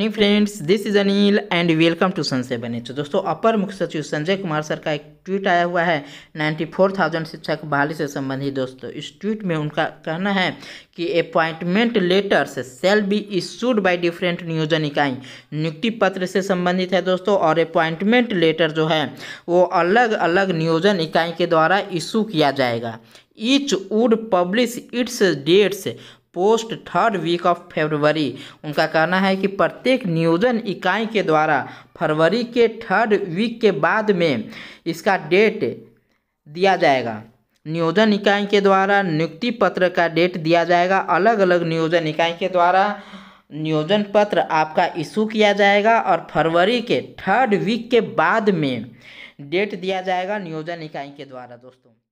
नहीं friends this is Anil and welcome to संशय बने तो दोस्तों अपर मुख्य सचिव संजय कुमार सर का एक ट्वीट आया हुआ है 94,000 शिक्षक बहाली से संबंधित दोस्तों इस ट्वीट में उनका कहना है कि appointment letters shall be issued by different नियोजन इकाई नियुक्ति पत्र से संबंधित है दोस्तों और अपॉइंटमेंट लेटर जो है वो अलग अलग नियोजन इकाई के द्वारा इशू किया जाएगा each would publish its dates post third week of February उनका कहना है कि प्रत्येक नियोजन इकाई के द्वारा फरवरी के थर्ड वीक के बाद में इसका डेट दिया जाएगा नियोजन इकाई के द्वारा नियुक्ति पत्र का डेट दिया जाएगा अलग अलग नियोजन इकाई के द्वारा नियोजन पत्र आपका इशू किया जाएगा और फरवरी के थर्ड वीक के बाद में डेट दिया जाएगा नियोजन इकाई के द्वारा दोस्तों